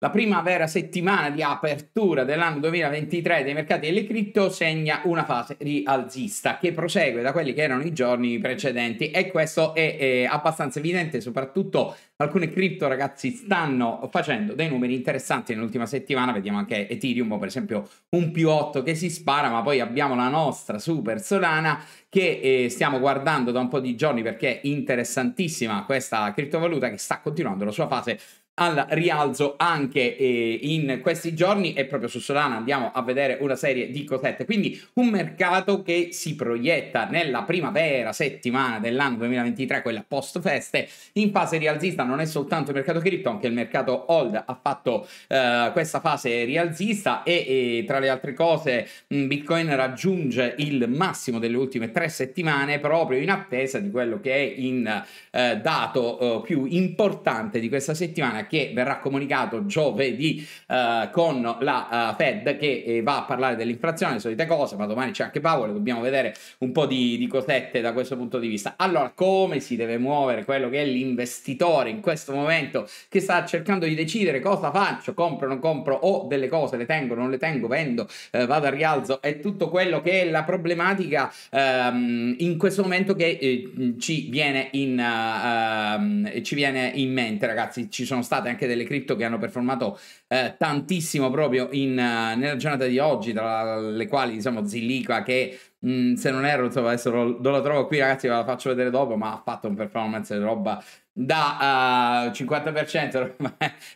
La prima vera settimana di apertura dell'anno 2023 dei mercati delle cripto segna una fase rialzista che prosegue da quelli che erano i giorni precedenti e questo è, è abbastanza evidente, soprattutto alcune cripto ragazzi stanno facendo dei numeri interessanti nell'ultima settimana, vediamo anche Ethereum per esempio un più 8 che si spara, ma poi abbiamo la nostra Super Solana che eh, stiamo guardando da un po' di giorni perché è interessantissima questa criptovaluta che sta continuando la sua fase al rialzo anche eh, in questi giorni e proprio su Solana andiamo a vedere una serie di cosette. Quindi un mercato che si proietta nella primavera settimana dell'anno 2023, quella post feste, in fase rialzista non è soltanto il mercato cripto, anche il mercato hold ha fatto eh, questa fase rialzista e, e, tra le altre cose mm, Bitcoin raggiunge il massimo delle ultime tre settimane proprio in attesa di quello che è il eh, dato oh, più importante di questa settimana che verrà comunicato giovedì eh, con la uh, Fed che eh, va a parlare dell'inflazione, le solite cose, ma domani c'è anche Powell, dobbiamo vedere un po' di, di cosette da questo punto di vista. Allora, come si deve muovere quello che è l'investitore in questo momento che sta cercando di decidere cosa faccio, compro, non compro, o delle cose, le tengo, non le tengo, vendo, eh, vado al rialzo, è tutto quello che è la problematica ehm, in questo momento che eh, ci, viene in, uh, uh, ci viene in mente, ragazzi, ci sono stati state anche delle cripto che hanno performato eh, tantissimo proprio in, uh, nella giornata di oggi, tra le quali diciamo Zilliqa che mh, mm, se non erro, so, adesso lo, non la trovo qui, ragazzi, ve la faccio vedere dopo, ma ha fatto un performance di roba da uh, eh, 50%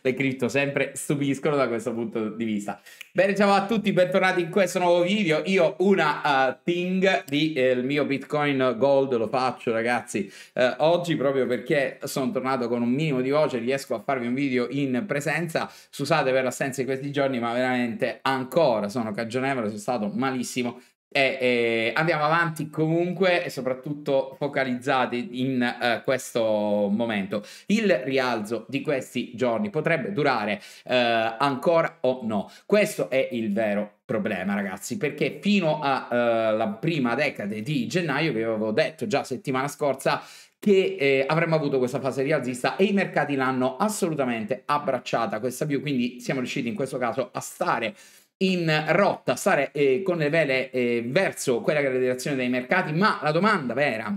le cripto sempre stupiscono da questo punto di vista bene ciao a tutti bentornati in questo nuovo video io una uh, eh, thing di eh, il mio bitcoin gold lo faccio ragazzi eh, oggi proprio perché sono tornato con un minimo di voce riesco a farvi un video in presenza scusate per l'assenza di questi giorni ma veramente ancora sono cagionevole sono stato malissimo e, e, andiamo avanti comunque e soprattutto focalizzati in uh, questo momento. Il rialzo di questi giorni potrebbe durare uh, ancora o no? Questo è il vero problema, ragazzi, perché fino alla eh, uh, prima decade di gennaio, vi avevo detto già settimana scorsa, che eh, avremmo avuto questa fase rialzista e i mercati l'hanno assolutamente abbracciata questa view, quindi siamo riusciti in questo caso a stare in rotta, stare eh, con le vele eh, verso quella che è la direzione dei mercati, ma la domanda vera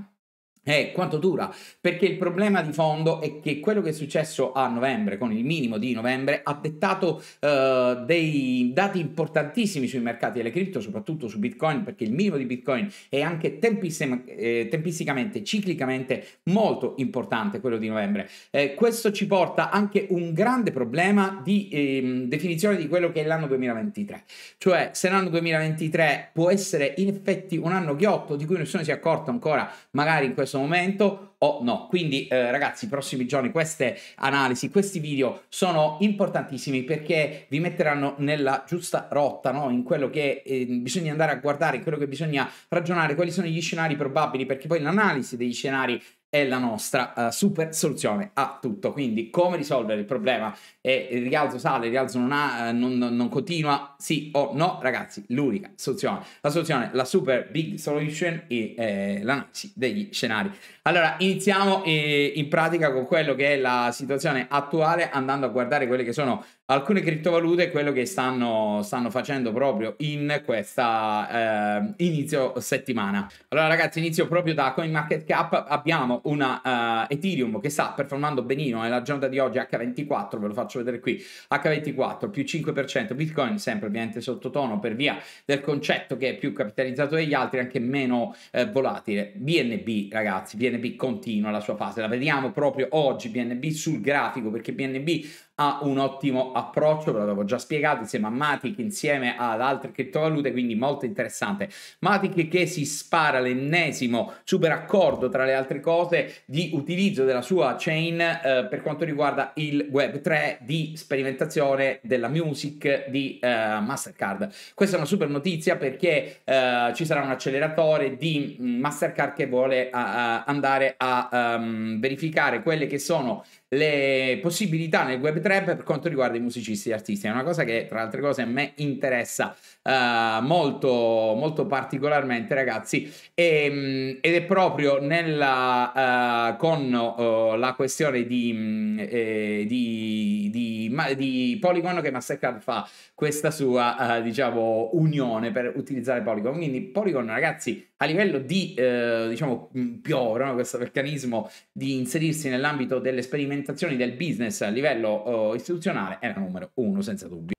eh, quanto dura? Perché il problema di fondo è che quello che è successo a novembre, con il minimo di novembre, ha dettato eh, dei dati importantissimi sui mercati delle cripto, soprattutto su Bitcoin, perché il minimo di Bitcoin è anche tempistim- eh, tempisticamente, ciclicamente molto importante quello di novembre. Eh, questo ci porta anche un grande problema di ehm, definizione di quello che è l'anno 2023. Cioè, se l'anno 2023 può essere in effetti un anno ghiotto di cui nessuno si è accorto ancora, magari in questo questo momento o no. Quindi eh, ragazzi, i prossimi giorni queste analisi, questi video sono importantissimi perché vi metteranno nella giusta rotta, no? in quello che eh, bisogna andare a guardare, in quello che bisogna ragionare, quali sono gli scenari probabili, perché poi l'analisi degli scenari è la nostra uh, super soluzione a tutto. Quindi come risolvere il problema? E il rialzo sale, il rialzo non, ha, eh, non, non continua? Sì o no? Ragazzi, l'unica soluzione, la soluzione, la super big solution è eh, l'analisi degli scenari. Allora, iniziamo eh, in pratica con quello che è la situazione attuale andando a guardare quelle che sono alcune criptovalute quello che stanno, stanno facendo proprio in questa eh, inizio settimana. Allora ragazzi inizio proprio da CoinMarketCap, abbiamo una uh, Ethereum che sta performando benino nella giornata di oggi H24, ve lo faccio vedere qui, H24 più 5%, Bitcoin sempre ovviamente sottotono per via del concetto che è più capitalizzato degli altri, anche meno eh, volatile. BNB ragazzi, BNB continua la sua fase, la vediamo proprio oggi BNB sul grafico perché BNB ha un ottimo approccio, ve l'avevo già spiegato, insieme a Matic, insieme ad altre criptovalute, quindi molto interessante. Matic che si spara l'ennesimo super accordo, tra le altre cose, di utilizzo della sua chain eh, per quanto riguarda il Web3 di sperimentazione della music di eh, Mastercard. Questa è una super notizia perché eh, ci sarà un acceleratore di mm, Mastercard che vuole a, a andare a um, verificare quelle che sono le possibilità nel Web3 per quanto riguarda i musicisti e gli artisti. È una cosa che, tra altre cose, a me interessa uh, molto, molto particolarmente, ragazzi. E, ehm, ed è proprio nella, uh, con uh, la questione di, mh, mm, eh, di, di, ma, di, Polygon che Mastercard fa questa sua, eh, diciamo, unione per utilizzare Polygon. Quindi Polygon, ragazzi, a livello di, eh, diciamo, mm, pioro, no? questo meccanismo di inserirsi nell'ambito delle sperimentazioni del business a livello eh, istituzionale era numero uno, senza dubbio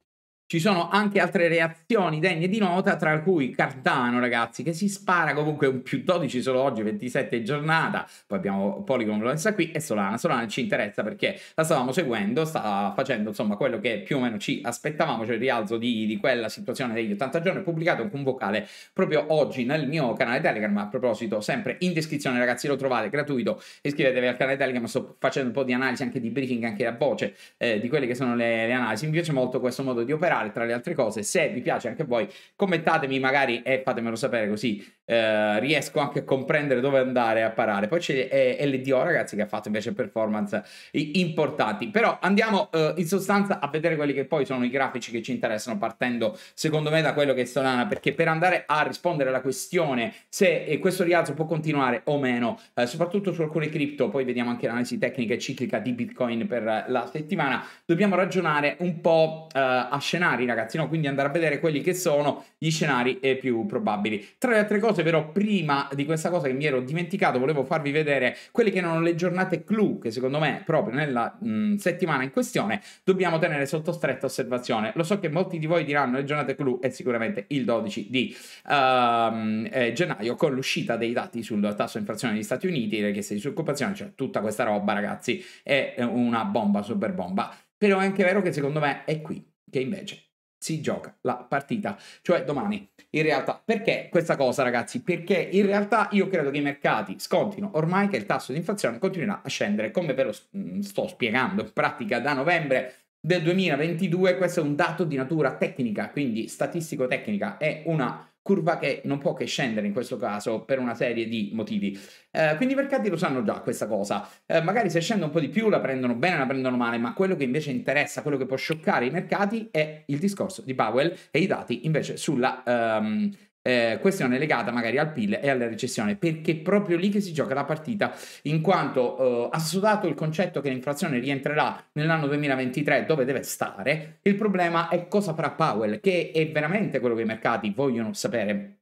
ci sono anche altre reazioni degne di nota, tra cui Cardano, ragazzi, che si spara comunque un più 12 solo oggi, 27 giornata. Poi abbiamo Polygon lo messa qui e Solana. Solana ci interessa perché la stavamo seguendo, sta facendo insomma quello che più o meno ci aspettavamo, cioè il rialzo di, di quella situazione degli 80 giorni. Ho pubblicato un vocale proprio oggi nel mio canale Telegram. A proposito, sempre in descrizione, ragazzi, lo trovate gratuito. Iscrivetevi al canale Telegram, sto facendo un po' di analisi anche di briefing, anche a voce eh, di quelle che sono le, le analisi. Mi piace molto questo modo di operare generale, tra le altre cose. Se vi piace anche a voi, commentatemi magari e fatemelo sapere così eh, riesco anche a comprendere dove andare a parare. Poi c'è LDO, ragazzi, che ha fatto invece performance importanti. Però andiamo eh, in sostanza a vedere quelli che poi sono i grafici che ci interessano, partendo secondo me da quello che è Solana, perché per andare a rispondere alla questione se eh, questo rialzo può continuare o meno, eh, soprattutto su alcune cripto, poi vediamo anche l'analisi tecnica e ciclica di Bitcoin per la settimana, dobbiamo ragionare un po' eh, a scenari, ragazzi, no? quindi andare a vedere quelli che sono gli scenari più probabili. Tra le altre cose, cose, però prima di questa cosa che mi ero dimenticato, volevo farvi vedere quelle che erano le giornate clou che secondo me proprio nella mh, settimana in questione dobbiamo tenere sotto stretta osservazione. Lo so che molti di voi diranno le giornate clou è sicuramente il 12 di uh, eh, gennaio con l'uscita dei dati sul tasso di inflazione degli Stati Uniti, le richieste di disoccupazione, cioè tutta questa roba ragazzi è una bomba, super bomba. Però è anche vero che secondo me è qui che invece si gioca la partita, cioè domani. In realtà, perché questa cosa, ragazzi? Perché in realtà io credo che i mercati scontino ormai che il tasso di inflazione continuerà a scendere, come ve lo mm, sto spiegando in pratica da novembre del 2022. Questo è un dato di natura tecnica, quindi statistico-tecnica, è una curva che non può che scendere in questo caso per una serie di motivi. Eh, quindi i mercati lo sanno già questa cosa, eh, magari se scende un po' di più la prendono bene, la prendono male, ma quello che invece interessa, quello che può scioccare i mercati è il discorso di Powell e i dati invece sulla... Um, eh, questione legata magari al PIL e alla recessione, perché è proprio lì che si gioca la partita, in quanto eh, assodato il concetto che l'inflazione rientrerà nell'anno 2023 dove deve stare, il problema è cosa farà Powell, che è veramente quello che i mercati vogliono sapere.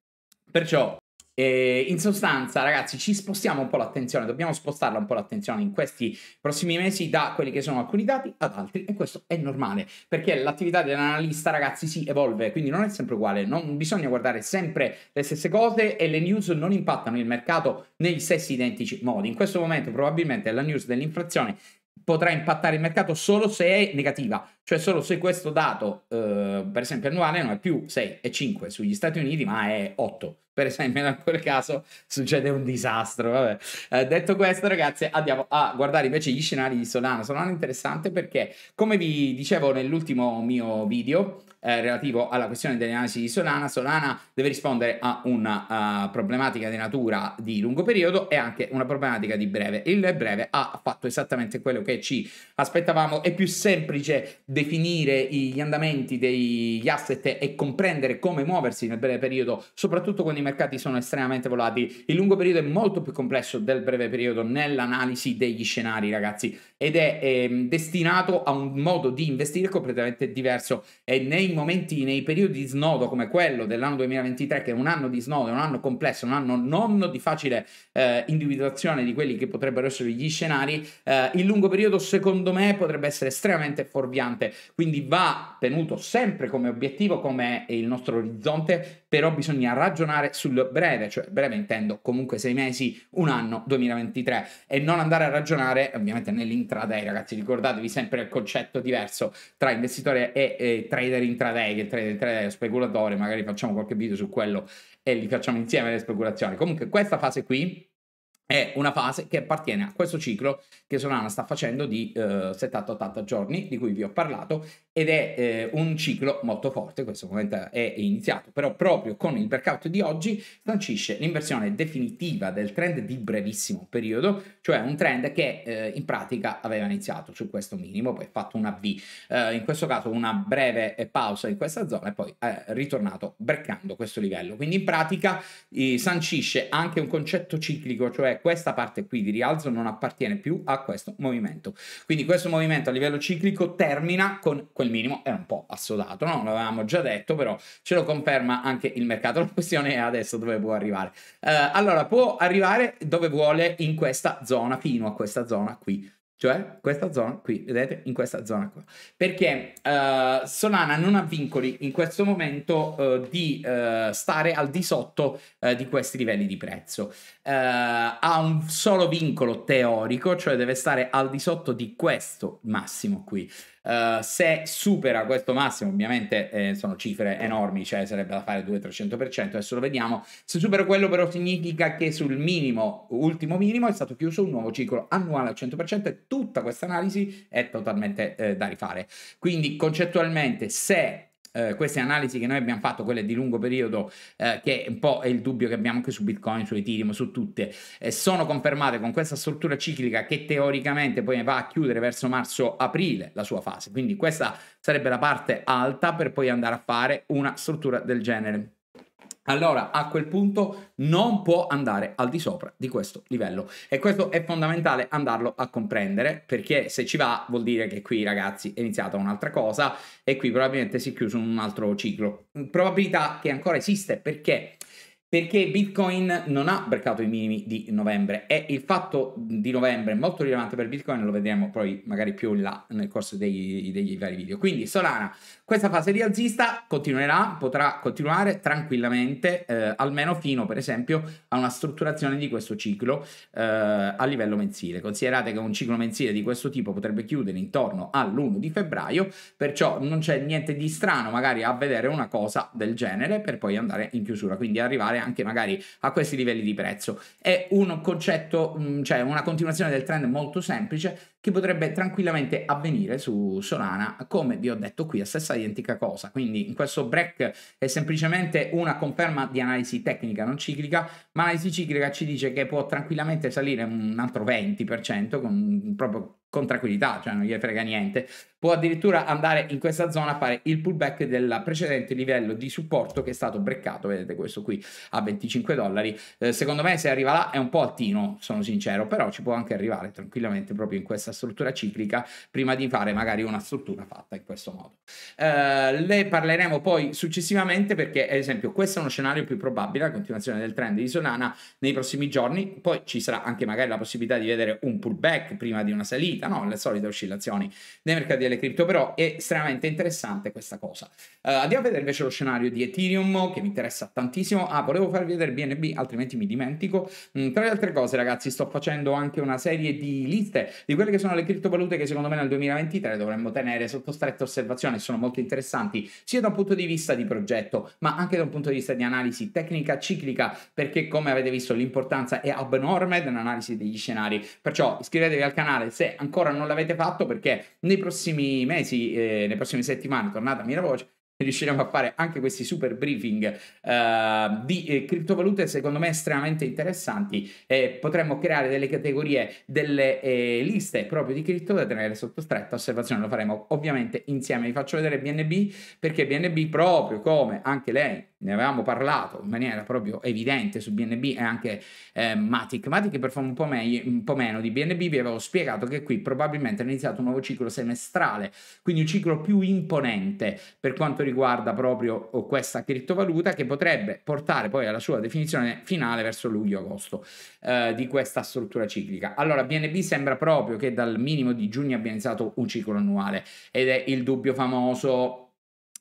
Perciò e eh, in sostanza, ragazzi, ci spostiamo un po' l'attenzione, dobbiamo spostarla un po' l'attenzione in questi prossimi mesi da quelli che sono alcuni dati ad altri e questo è normale perché l'attività dell'analista, ragazzi, si evolve, quindi non è sempre uguale, non bisogna guardare sempre le stesse cose e le news non impattano il mercato negli stessi identici modi. In questo momento probabilmente la news dell'inflazione potrà impattare il mercato solo se è negativa, cioè solo se questo dato, eh, per esempio annuale, non è più 6,5 sugli Stati Uniti, ma è 8 per esempio in quel caso succede un disastro. Vabbè. Eh, detto questo, ragazzi, andiamo a guardare invece gli scenari di Solana. Solana è interessante perché, come vi dicevo nell'ultimo mio video, eh, relativo alla questione delle analisi di Solana. Solana deve rispondere a una uh, problematica di natura di lungo periodo e anche una problematica di breve. Il breve ha fatto esattamente quello che ci aspettavamo. È più semplice definire gli andamenti degli asset e comprendere come muoversi nel breve periodo, soprattutto quando mercati sono estremamente volatili, il lungo periodo è molto più complesso del breve periodo nell'analisi degli scenari, ragazzi ed è ehm, destinato a un modo di investire completamente diverso e nei momenti, nei periodi di snodo come quello dell'anno 2023 che è un anno di snodo, è un anno complesso, un anno non di facile eh, individuazione di quelli che potrebbero essere gli scenari, eh, il lungo periodo secondo me potrebbe essere estremamente forviante quindi va tenuto sempre come obiettivo, come il nostro orizzonte, però bisogna ragionare sul breve, cioè breve intendo comunque sei mesi, un anno 2023 e non andare a ragionare ovviamente nell'interno intraday, ragazzi. Ricordatevi sempre il concetto diverso tra investitore e, e trader intraday, che trader intraday è speculatore, magari facciamo qualche video su quello e li facciamo insieme le speculazioni. Comunque questa fase qui è una fase che appartiene a questo ciclo che Solana sta facendo di eh, 70-80 giorni, di cui vi ho parlato, ed è eh, un ciclo molto forte, questo momento è iniziato, però proprio con il breakout di oggi sancisce l'inversione definitiva del trend di brevissimo periodo, cioè un trend che eh, in pratica aveva iniziato su questo minimo, poi fatto una V, eh, in questo caso una breve eh, pausa in questa zona e poi è ritornato breccando questo livello. Quindi in pratica eh, sancisce anche un concetto ciclico, cioè questa parte qui di rialzo non appartiene più a questo movimento. Quindi questo movimento a livello ciclico termina con questo quel minimo era un po' assodato, no? L'avevamo già detto, però ce lo conferma anche il mercato. La questione è adesso dove può arrivare. Eh, allora, può arrivare dove vuole in questa zona, fino a questa zona qui. Cioè, questa zona qui, vedete, in questa zona qua. Perché uh, Solana non ha vincoli in questo momento uh, di uh, stare al di sotto di questi livelli di prezzo. ha un solo vincolo teorico, cioè deve stare al di sotto di questo massimo qui. Eh, se supera questo massimo, ovviamente eh, sono cifre enormi, cioè sarebbe da fare 2 300 adesso lo vediamo. Se supera quello però significa che sul minimo, ultimo minimo, è stato chiuso un nuovo ciclo annuale al 100% e tutta questa analisi è totalmente eh, da rifare. Quindi concettualmente se eh, queste analisi che noi abbiamo fatto, quelle di lungo periodo, eh, che un po' è il dubbio che abbiamo anche su Bitcoin, su Ethereum, su tutte, eh, sono confermate con questa struttura ciclica che teoricamente poi va a chiudere verso marzo-aprile la sua fase. Quindi questa sarebbe la parte alta per poi andare a fare una struttura del genere allora a quel punto non può andare al di sopra di questo livello e questo è fondamentale andarlo a comprendere perché se ci va vuol dire che qui ragazzi è iniziata un'altra cosa e qui probabilmente si è chiuso un altro ciclo probabilità che ancora esiste perché perché Bitcoin non ha brecato i minimi di novembre e il fatto di novembre è molto rilevante per Bitcoin, lo vedremo poi magari più in là nel corso dei, degli vari video. Quindi Solana, questa fase rialzista continuerà, potrà continuare tranquillamente, eh, almeno fino per esempio a una strutturazione di questo ciclo eh, a livello mensile. Considerate che un ciclo mensile di questo tipo potrebbe chiudere intorno all'1 di febbraio, perciò non c'è niente di strano magari a vedere una cosa del genere per poi andare in chiusura, quindi arrivare a anche magari a questi livelli di prezzo. È un concetto, mm, cioè una continuazione del trend molto semplice che potrebbe tranquillamente avvenire su Solana, come vi ho detto qui, la stessa identica cosa. Quindi in questo break è semplicemente una conferma di analisi tecnica, non ciclica, ma l'analisi ciclica ci dice che può tranquillamente salire un altro 20% con proprio con tranquillità, cioè non gli frega niente. Può addirittura andare in questa zona a fare il pullback del precedente livello di supporto che è stato breccato, vedete questo qui a 25 dollari. Eh, secondo me se arriva là è un po' altino, sono sincero, però ci può anche arrivare tranquillamente proprio in questa struttura ciclica prima di fare magari una struttura fatta in questo modo. Eh, le parleremo poi successivamente perché ad esempio questo è uno scenario più probabile, la continuazione del trend di Solana nei prossimi giorni, poi ci sarà anche magari la possibilità di vedere un pullback prima di una salita, uscita, no? Le solite oscillazioni dei mercati delle cripto, però è estremamente interessante questa cosa. Uh, andiamo a vedere invece lo scenario di Ethereum che mi interessa tantissimo. Ah, volevo farvi vedere BNB, altrimenti mi dimentico. Mm, tra le altre cose, ragazzi, sto facendo anche una serie di liste di quelle che sono le criptovalute che secondo me nel 2023 dovremmo tenere sotto stretta osservazione, sono molto interessanti sia da un punto di vista di progetto, ma anche da un punto di vista di analisi tecnica ciclica, perché come avete visto l'importanza è abnorme dell'analisi degli scenari. Perciò iscrivetevi al canale se ancora ancora non l'avete fatto perché nei prossimi mesi, eh, nelle prossime settimane, tornate a Miravoce, riusciremo a fare anche questi super briefing uh, di eh, criptovalute secondo me estremamente interessanti eh, potremmo creare delle categorie delle eh, liste proprio di cripto da tenere sotto stretta osservazione lo faremo ovviamente insieme vi faccio vedere BNB perché BNB proprio come anche lei ne avevamo parlato in maniera proprio evidente su BNB e anche eh, Matic. Matic performa un po, meglio, un po' meno di BNB, vi avevo spiegato che qui probabilmente è iniziato un nuovo ciclo semestrale, quindi un ciclo più imponente per quanto riguarda proprio oh, questa criptovaluta che potrebbe portare poi alla sua definizione finale verso luglio-agosto eh, di questa struttura ciclica. Allora BNB sembra proprio che dal minimo di giugno abbia iniziato un ciclo annuale ed è il dubbio famoso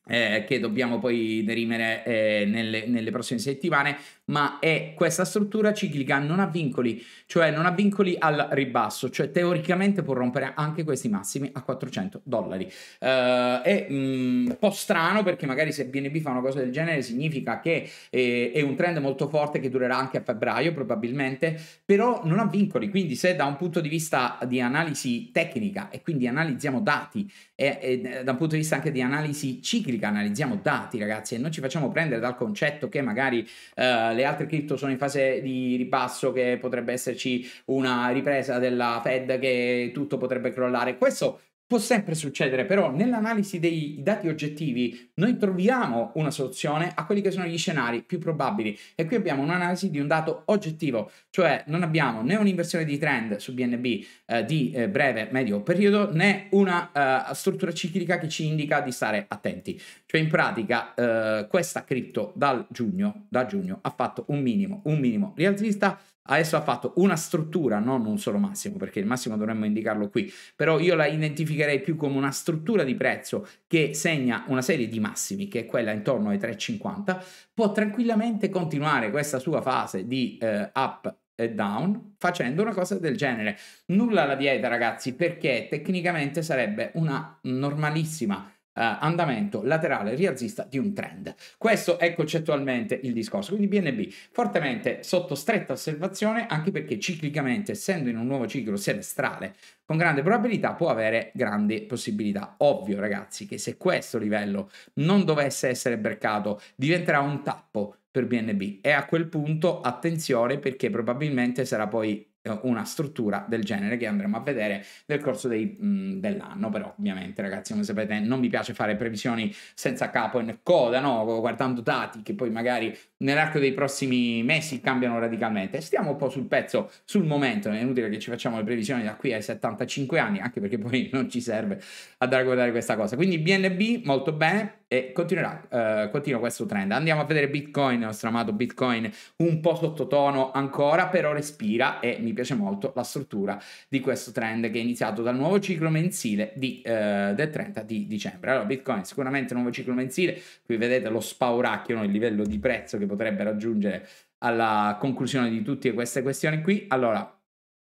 eh, che dobbiamo poi derimere eh, nelle, nelle, prossime settimane, ma è questa struttura ciclica non ha vincoli, cioè non ha vincoli al ribasso, cioè teoricamente può rompere anche questi massimi a 400 dollari. Uh, è mm, un po' strano perché magari se BNB fa una cosa del genere significa che eh, è un trend molto forte che durerà anche a febbraio probabilmente, però non ha vincoli, quindi se da un punto di vista di analisi tecnica e quindi analizziamo dati e, e da un punto di vista anche di analisi ciclica analizziamo dati ragazzi e non ci facciamo prendere dal concetto che magari... Uh, le altre cripto sono in fase di ribasso che potrebbe esserci una ripresa della Fed che tutto potrebbe crollare. Questo Può sempre succedere, però nell'analisi dei dati oggettivi noi troviamo una soluzione a quelli che sono gli scenari più probabili e qui abbiamo un'analisi di un dato oggettivo, cioè non abbiamo né un'inversione di trend su BNB eh, di eh, breve, medio periodo né una eh, struttura ciclica che ci indica di stare attenti. Cioè in pratica eh, questa cripto dal giugno, da giugno ha fatto un minimo, un minimo rialzista Adesso ha fatto una struttura, non un solo massimo, perché il massimo dovremmo indicarlo qui, però io la identificherei più come una struttura di prezzo che segna una serie di massimi, che è quella intorno ai 3,50, può tranquillamente continuare questa sua fase di eh, up e down facendo una cosa del genere. Nulla la vieta, ragazzi, perché tecnicamente sarebbe una normalissima Uh, andamento laterale rialzista di un trend. Questo è concettualmente il discorso. Quindi BNB fortemente sotto stretta osservazione anche perché ciclicamente, essendo in un nuovo ciclo semestrale, con grande probabilità può avere grandi possibilità. Ovvio ragazzi che se questo livello non dovesse essere brecato diventerà un tappo per BNB e a quel punto attenzione perché probabilmente sarà poi eh, una struttura del genere che andremo a vedere nel corso dei, mh, dell'anno però ovviamente ragazzi come sapete non mi piace fare previsioni senza capo e coda no? guardando dati che poi magari nell'arco dei prossimi mesi cambiano radicalmente stiamo un po' sul pezzo sul momento è inutile che ci facciamo le previsioni da qui ai 75 anni anche perché poi non ci serve andare a guardare questa cosa quindi BNB molto bene e continuerà eh, continua questo trend andiamo a vedere Bitcoin il nostro amato Bitcoin un po' sottotono ancora però respira e mi mi piace molto la struttura di questo trend che è iniziato dal nuovo ciclo mensile di, eh, del 30 di dicembre. Allora, Bitcoin sicuramente nuovo ciclo mensile, qui vedete lo spauracchio, no? il livello di prezzo che potrebbe raggiungere alla conclusione di tutte queste questioni qui. Allora,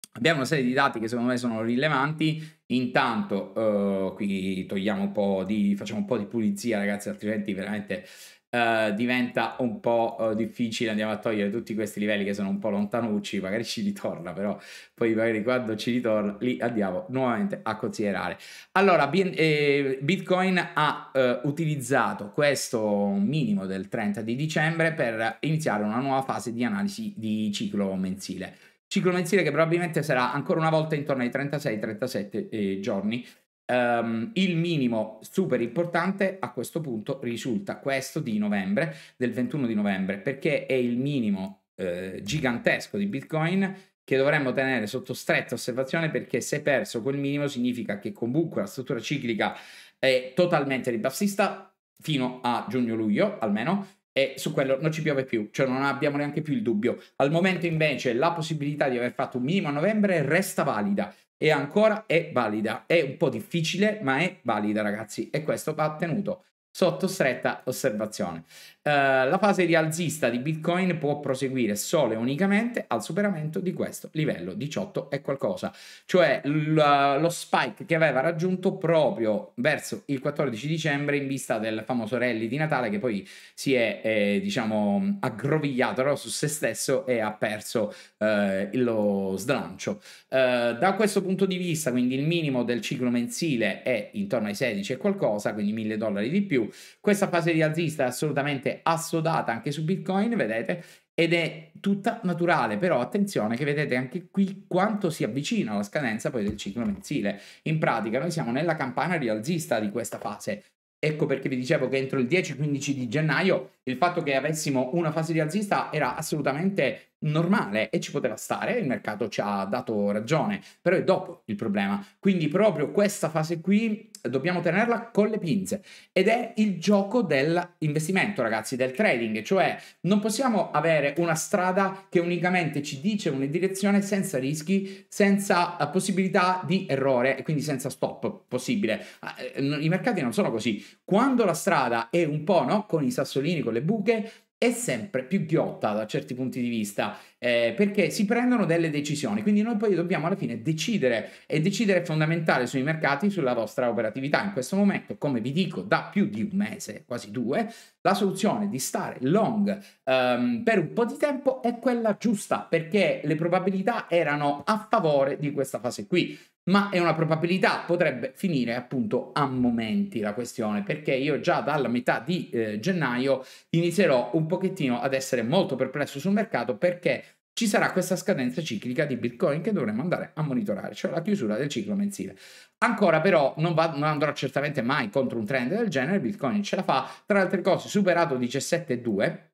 Abbiamo una serie di dati che secondo me sono rilevanti. Intanto, eh, qui togliamo un po' di, facciamo un po' di pulizia, ragazzi, altrimenti veramente eh, diventa un po' eh, difficile, andiamo a togliere tutti questi livelli che sono un po' lontanucci, magari ci ritorna, però poi magari quando ci ritorna li andiamo nuovamente a considerare. Allora, eh, Bitcoin ha uh, utilizzato questo minimo del 30 di dicembre per iniziare una nuova fase di analisi di ciclo mensile ciclo mensile che probabilmente sarà ancora una volta intorno ai 36-37 eh, giorni Um, il minimo super importante a questo punto risulta questo di novembre, del 21 di novembre, perché è il minimo eh, gigantesco di Bitcoin che dovremmo tenere sotto stretta osservazione perché se perso quel minimo significa che comunque la struttura ciclica è totalmente ribassista fino a giugno-luglio almeno e su quello non ci piove più, cioè non abbiamo neanche più il dubbio. Al momento invece la possibilità di aver fatto un minimo a novembre resta valida e ancora è valida. È un po' difficile, ma è valida, ragazzi, e questo va tenuto sotto stretta osservazione. Eh, la fase rialzista di Bitcoin può proseguire solo e unicamente al superamento di questo livello 18 e qualcosa, cioè l- lo spike che aveva raggiunto proprio verso il 14 dicembre in vista del famoso rally di Natale che poi si è eh, diciamo aggrovigliato no, su se stesso e ha perso eh, lo slancio. Uh, da questo punto di vista, quindi il minimo del ciclo mensile è intorno ai 16 e qualcosa, quindi 1000 dollari di più. Questa fase rialzista è assolutamente assodata anche su Bitcoin, vedete, ed è tutta naturale, però attenzione che vedete anche qui quanto si avvicina alla scadenza poi del ciclo mensile. In pratica noi siamo nella campana rialzista di questa fase. Ecco perché vi dicevo che entro il 10-15 di gennaio il fatto che avessimo una fase rialzista era assolutamente normale e ci poteva stare, il mercato ci ha dato ragione, però è dopo il problema. Quindi proprio questa fase qui dobbiamo tenerla con le pinze ed è il gioco dell'investimento, ragazzi, del trading, cioè non possiamo avere una strada che unicamente ci dice una direzione senza rischi, senza eh, possibilità di errore e quindi senza stop possibile. Ah, eh, I mercati non sono così. Quando la strada è un po', no, con i sassolini, con le buche, è sempre più ghiotta da certi punti di vista eh, perché si prendono delle decisioni quindi noi poi dobbiamo alla fine decidere e decidere è fondamentale sui mercati sulla vostra operatività in questo momento come vi dico da più di un mese quasi due la soluzione di stare long um, per un po' di tempo è quella giusta perché le probabilità erano a favore di questa fase qui ma è una probabilità, potrebbe finire appunto a momenti la questione, perché io già dalla metà di eh, gennaio inizierò un pochettino ad essere molto perplesso sul mercato perché ci sarà questa scadenza ciclica di Bitcoin che dovremo andare a monitorare, cioè la chiusura del ciclo mensile. Ancora però non, va, non andrò certamente mai contro un trend del genere, Bitcoin ce la fa, tra altre cose superato 17,2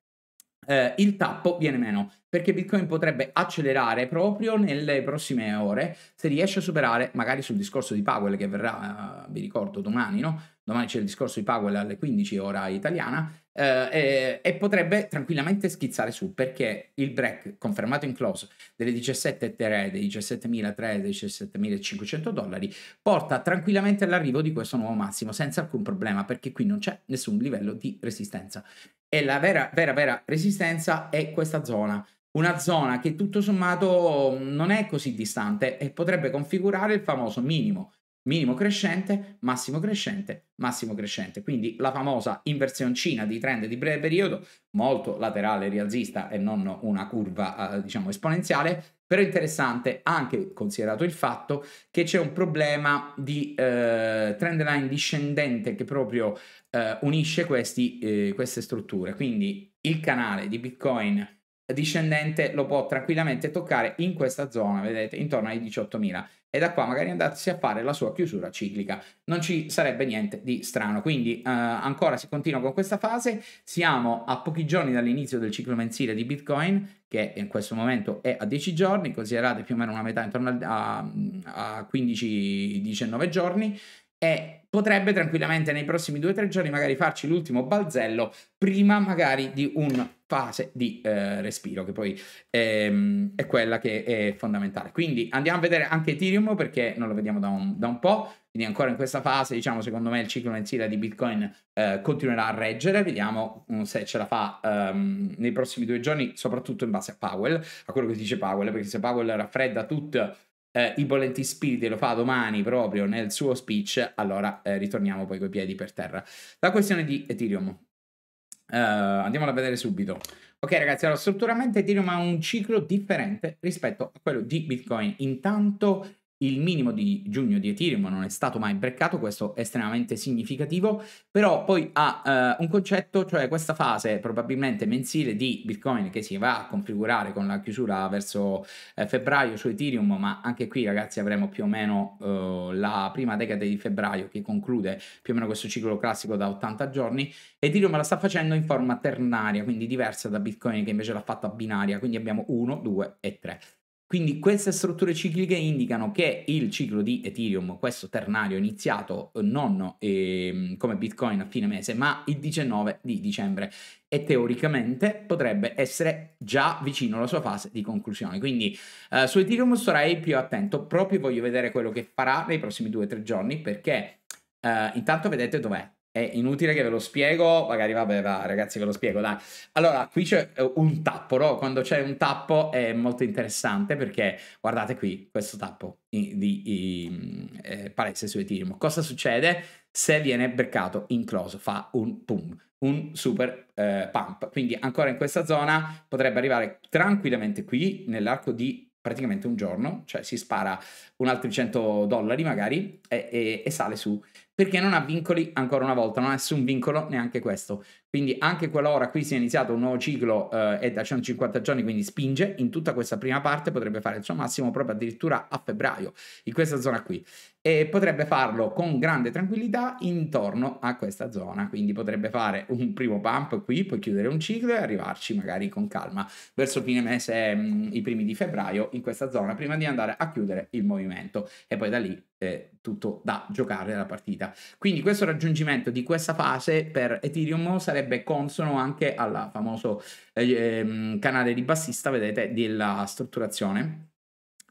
eh, il tappo viene meno perché Bitcoin potrebbe accelerare proprio nelle prossime ore se riesce a superare magari sul discorso di Powell che verrà, eh, vi ricordo, domani, no? Domani c'è il discorso di Powell alle 15 ora italiana eh, e potrebbe tranquillamente schizzare su perché il break confermato in close delle 17.3, dei 17.300, 17.500 dollari porta tranquillamente all'arrivo di questo nuovo massimo senza alcun problema perché qui non c'è nessun livello di resistenza e la vera, vera, vera resistenza è questa zona. Una zona che tutto sommato non è così distante e potrebbe configurare il famoso minimo minimo crescente, massimo crescente, massimo crescente. Quindi la famosa inversioncina di trend di breve periodo, molto laterale rialzista e non una curva eh, diciamo esponenziale, però interessante anche considerato il fatto che c'è un problema di eh, trend line discendente che proprio eh, unisce questi, eh, queste strutture. Quindi il canale di Bitcoin discendente lo può tranquillamente toccare in questa zona, vedete, intorno ai 18.000 e da qua magari andarsi a fare la sua chiusura ciclica. Non ci sarebbe niente di strano, quindi eh, ancora si continua con questa fase, siamo a pochi giorni dall'inizio del ciclo mensile di Bitcoin, che in questo momento è a 10 giorni, considerate più o meno una metà intorno a, a 15-19 giorni, e potrebbe tranquillamente nei prossimi due o tre giorni magari farci l'ultimo balzello prima magari di un fase di eh, respiro che poi ehm, è quella che è fondamentale quindi andiamo a vedere anche Ethereum perché non lo vediamo da un, da un po' quindi ancora in questa fase diciamo secondo me il ciclo mensile di Bitcoin eh, continuerà a reggere vediamo mm, se ce la fa um, nei prossimi due giorni soprattutto in base a Powell a quello che dice Powell perché se Powell raffredda tutto eh, i bollenti spiriti lo fa domani proprio nel suo speech, allora eh, ritorniamo poi coi piedi per terra. La questione di Ethereum. Uh, andiamola a vedere subito. Ok ragazzi, allora strutturalmente Ethereum ha un ciclo differente rispetto a quello di Bitcoin. Intanto il minimo di giugno di Ethereum non è stato mai breccato, questo è estremamente significativo, però poi ha eh, un concetto, cioè questa fase probabilmente mensile di Bitcoin che si va a configurare con la chiusura verso eh, febbraio su Ethereum, ma anche qui ragazzi avremo più o meno eh, la prima decade di febbraio che conclude più o meno questo ciclo classico da 80 giorni, Ethereum la sta facendo in forma ternaria, quindi diversa da Bitcoin che invece l'ha fatta binaria, quindi abbiamo 1, 2 e 3. Quindi queste strutture cicliche indicano che il ciclo di Ethereum, questo ternario, è iniziato eh, non eh, come Bitcoin a fine mese, ma il 19 di dicembre e teoricamente potrebbe essere già vicino alla sua fase di conclusione. Quindi eh, su Ethereum starei più attento, proprio voglio vedere quello che farà nei prossimi 2-3 giorni perché eh, intanto vedete dov'è è inutile che ve lo spiego, magari vabbè, va, ragazzi, ve lo spiego, dai. Allora, qui c'è eh, un tappo, no? Quando c'è un tappo è molto interessante perché, guardate qui, questo tappo di, di mm, eh, palese su Ethereum. Cosa succede se viene beccato in close? Fa un pum, un super eh, pump. Quindi ancora in questa zona potrebbe arrivare tranquillamente qui nell'arco di praticamente un giorno, cioè si spara un altro 100 dollari magari e, e, e sale su perché non ha vincoli ancora una volta, non ha nessun vincolo neanche questo. Quindi anche qualora qui sia iniziato un nuovo ciclo eh, è da 150 cioè giorni, quindi spinge in tutta questa prima parte, potrebbe fare il suo massimo proprio addirittura a febbraio, in questa zona qui e potrebbe farlo con grande tranquillità intorno a questa zona, quindi potrebbe fare un primo pump qui, poi chiudere un ciclo e arrivarci magari con calma verso fine mese, mh, mm, i primi di febbraio in questa zona prima di andare a chiudere il movimento e poi da lì eh, tutto da giocare la partita. Quindi questo raggiungimento di questa fase per Ethereum sarebbe consono anche al famoso eh, ehm, canale ribassista, vedete, della strutturazione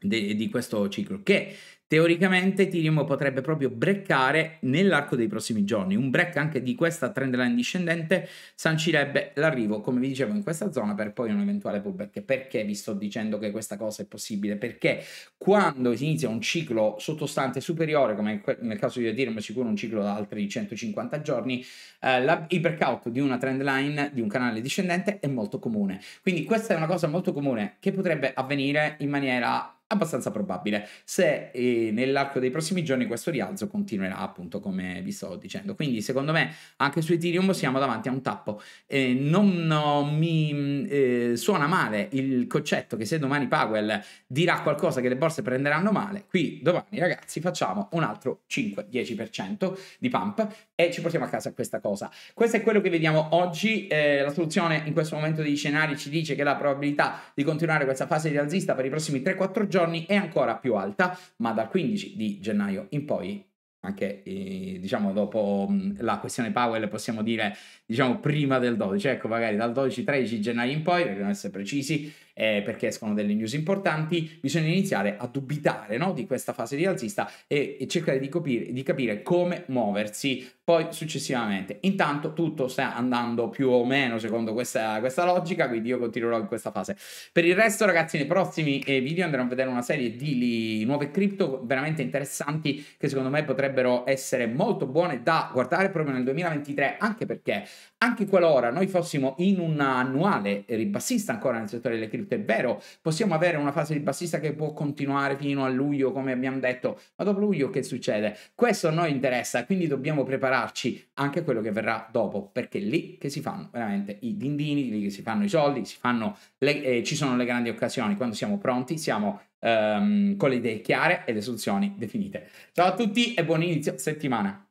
de- di questo ciclo che Teoricamente Ethereum potrebbe proprio breccare nell'arco dei prossimi giorni. Un break anche di questa trendline discendente sancirebbe l'arrivo, come vi dicevo, in questa zona per poi un eventuale pullback. Perché vi sto dicendo che questa cosa è possibile? Perché quando si inizia un ciclo sottostante superiore, come nel caso di Ethereum, sicuro un ciclo da altri 150 giorni, eh, la, il breakout di una trendline, di un canale discendente è molto comune. Quindi questa è una cosa molto comune che potrebbe avvenire in maniera abbastanza probabile se eh, nell'arco dei prossimi giorni questo rialzo continuerà appunto come vi sto dicendo. Quindi secondo me anche su Ethereum siamo davanti a un tappo. Eh, non, non mi eh, suona male il concetto che se domani Powell dirà qualcosa che le borse prenderanno male, qui domani ragazzi facciamo un altro 5-10% di pump e ci portiamo a casa questa cosa. Questo è quello che vediamo oggi. Eh, la soluzione in questo momento degli scenari ci dice che la probabilità di continuare questa fase rialzista per i prossimi 3-4 giorni giorni è ancora più alta, ma dal 15 di gennaio in poi anche eh, diciamo dopo mh, mm, la questione Powell possiamo dire diciamo prima del 12 ecco magari dal 12-13 gennaio in poi dobbiamo essere precisi eh, perché escono delle news importanti, bisogna iniziare a dubitare no, di questa fase rialzista e, e cercare di, copire, di capire come muoversi poi successivamente. Intanto tutto sta andando più o meno secondo questa, questa, logica, quindi io continuerò in questa fase. Per il resto, ragazzi, nei prossimi eh, video andremo a vedere una serie di nuove cripto veramente interessanti che secondo me potrebbero essere molto buone da guardare proprio nel 2023, anche perché anche qualora noi fossimo in un annuale ribassista ancora nel settore delle cripto, è vero, possiamo avere una fase ribassista che può continuare fino a luglio, come abbiamo detto, ma dopo luglio che succede? Questo a noi interessa, quindi dobbiamo prepararci anche a quello che verrà dopo, perché è lì che si fanno veramente i dindini, lì che si fanno i soldi, si fanno le, eh, ci sono le grandi occasioni, quando siamo pronti siamo ehm, con le idee chiare e le soluzioni definite. Ciao a tutti e buon inizio settimana!